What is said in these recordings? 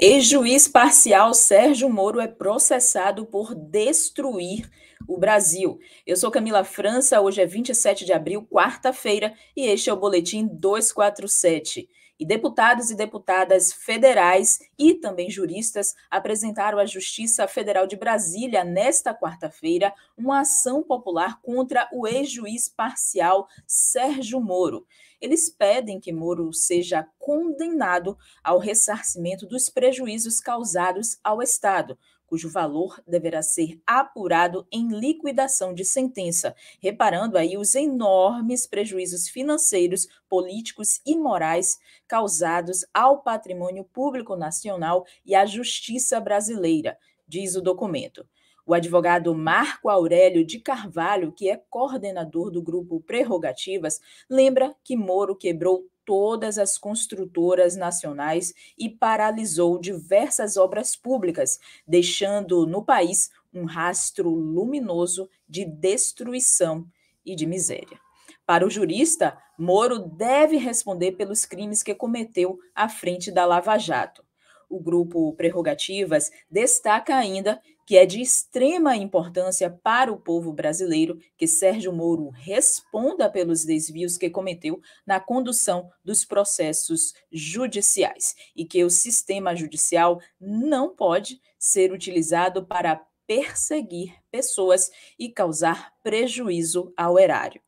Ex-juiz parcial Sérgio Moro é processado por destruir o Brasil. Eu sou Camila França, hoje é 27 de abril, quarta-feira, e este é o Boletim 247. E deputados e deputadas federais e também juristas apresentaram à Justiça Federal de Brasília, nesta quarta-feira, uma ação popular contra o ex-juiz parcial Sérgio Moro. Eles pedem que Moro seja condenado ao ressarcimento dos prejuízos causados ao Estado cujo valor deverá ser apurado em liquidação de sentença, reparando aí os enormes prejuízos financeiros, políticos e morais causados ao patrimônio público nacional e à justiça brasileira, diz o documento. O advogado Marco Aurélio de Carvalho, que é coordenador do grupo Prerrogativas, lembra que Moro quebrou todas as construtoras nacionais e paralisou diversas obras públicas, deixando no país um rastro luminoso de destruição e de miséria. Para o jurista, Moro deve responder pelos crimes que cometeu à frente da Lava Jato. O grupo Prerrogativas destaca ainda que é de extrema importância para o povo brasileiro que Sérgio Moro responda pelos desvios que cometeu na condução dos processos judiciais e que o sistema judicial não pode ser utilizado para perseguir pessoas e causar prejuízo ao erário.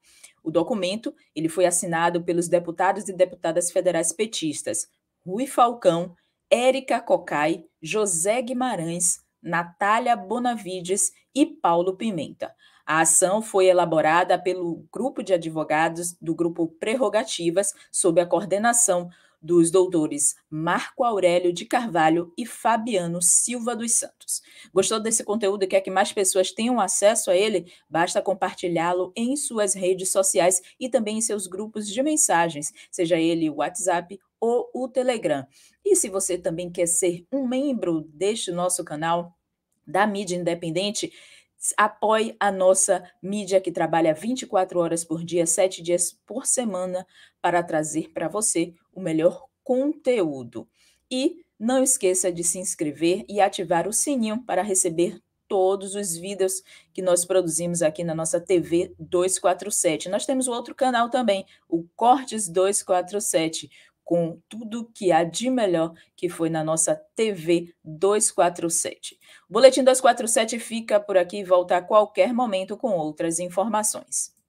O documento ele foi assinado pelos deputados e deputadas federais petistas Rui Falcão, Érica Cocai, José Guimarães, Natália Bonavides e Paulo Pimenta. A ação foi elaborada pelo grupo de advogados do grupo Prerrogativas, sob a coordenação dos doutores Marco Aurélio de Carvalho e Fabiano Silva dos Santos. Gostou desse conteúdo e quer que mais pessoas tenham acesso a ele? Basta compartilhá-lo em suas redes sociais e também em seus grupos de mensagens, seja ele WhatsApp ou o Telegram. E se você também quer ser um membro deste nosso canal da mídia independente, apoie a nossa mídia que trabalha 24 horas por dia, 7 dias por semana, para trazer para você o melhor conteúdo. E não esqueça de se inscrever e ativar o sininho para receber todos os vídeos que nós produzimos aqui na nossa TV 247. Nós temos outro canal também, o Cortes 247, com tudo que há de melhor que foi na nossa TV 247. O Boletim 247 fica por aqui e volta a qualquer momento com outras informações.